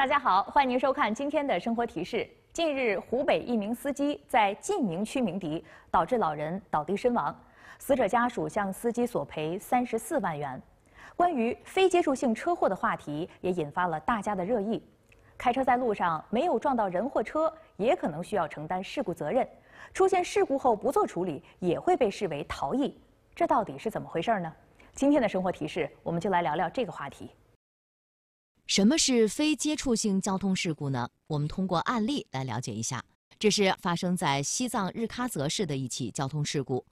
大家好，欢迎您收看今天的生活提示。近日，湖北一名司机在晋宁区鸣笛，导致老人倒地身亡，死者家属向司机索赔三十四万元。关于非接触性车祸的话题也引发了大家的热议。开车在路上没有撞到人或车，也可能需要承担事故责任。出现事故后不做处理，也会被视为逃逸。这到底是怎么回事呢？今天的生活提示，我们就来聊聊这个话题。什么是非接触性交通事故呢？我们通过案例来了解一下。这是发生在西藏日喀则市的一起交通事故。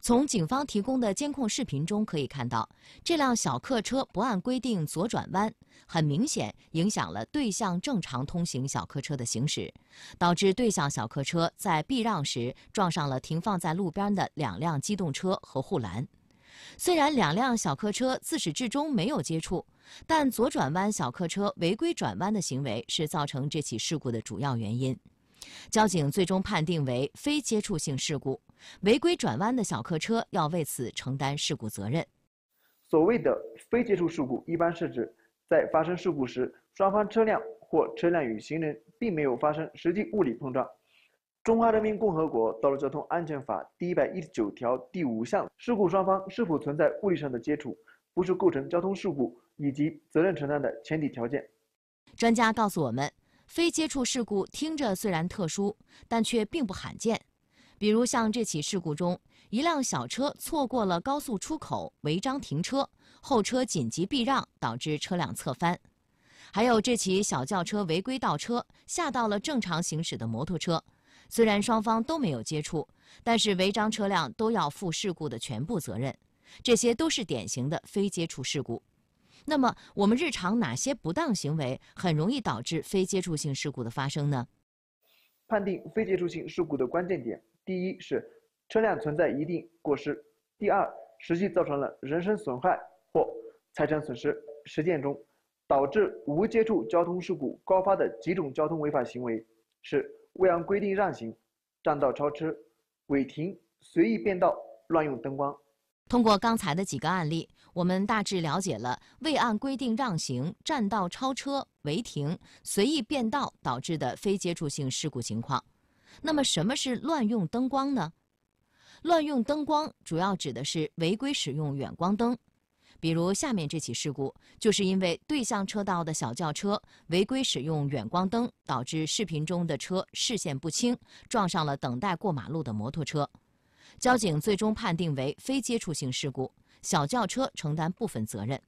从警方提供的监控视频中可以看到，这辆小客车不按规定左转弯，很明显影响了对向正常通行小客车的行驶，导致对向小客车在避让时撞上了停放在路边的两辆机动车和护栏。虽然两辆小客车自始至终没有接触，但左转弯小客车违规转弯的行为是造成这起事故的主要原因。交警最终判定为非接触性事故，违规转弯的小客车要为此承担事故责任。所谓的非接触事故，一般是指在发生事故时，双方车辆或车辆与行人并没有发生实际物理碰撞。《中华人民共和国道路交通安全法》第一百一十九条第五项：事故双方是否存在物理上的接触，不是构成交通事故以及责任承担的前提条件。专家告诉我们，非接触事故听着虽然特殊，但却并不罕见。比如像这起事故中，一辆小车错过了高速出口，违章停车，后车紧急避让，导致车辆侧翻；还有这起小轿车违规倒车，吓到了正常行驶的摩托车。虽然双方都没有接触，但是违章车辆都要负事故的全部责任。这些都是典型的非接触事故。那么，我们日常哪些不当行为很容易导致非接触性事故的发生呢？判定非接触性事故的关键点，第一是车辆存在一定过失，第二实际造成了人身损害或财产损失。实践中，导致无接触交通事故高发的几种交通违法行为是。未按规定让行，占道超车、违停、随意变道、乱用灯光。通过刚才的几个案例，我们大致了解了未按规定让行、占道超车、违停、随意变道导致的非接触性事故情况。那么，什么是乱用灯光呢？乱用灯光主要指的是违规使用远光灯。比如下面这起事故，就是因为对向车道的小轿车违规使用远光灯，导致视频中的车视线不清，撞上了等待过马路的摩托车。交警最终判定为非接触性事故，小轿车承担部分责任。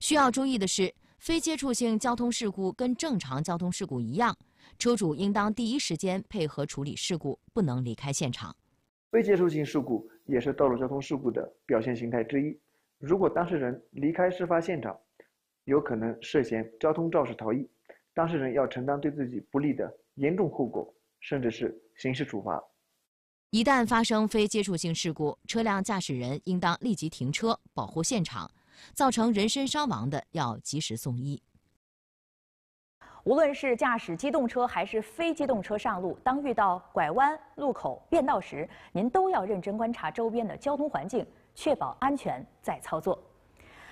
需要注意的是，非接触性交通事故跟正常交通事故一样，车主应当第一时间配合处理事故，不能离开现场。非接触性事故也是道路交通事故的表现形态之一。如果当事人离开事发现场，有可能涉嫌交通肇事逃逸，当事人要承担对自己不利的严重后果，甚至是刑事处罚。一旦发生非接触性事故，车辆驾驶人应当立即停车，保护现场，造成人身伤亡的要及时送医。无论是驾驶机动车还是非机动车上路，当遇到拐弯、路口、变道时，您都要认真观察周边的交通环境。确保安全再操作。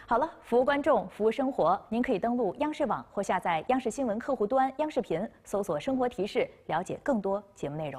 好了，服务观众，服务生活，您可以登录央视网或下载央视新闻客户端、央视频，搜索“生活提示”，了解更多节目内容。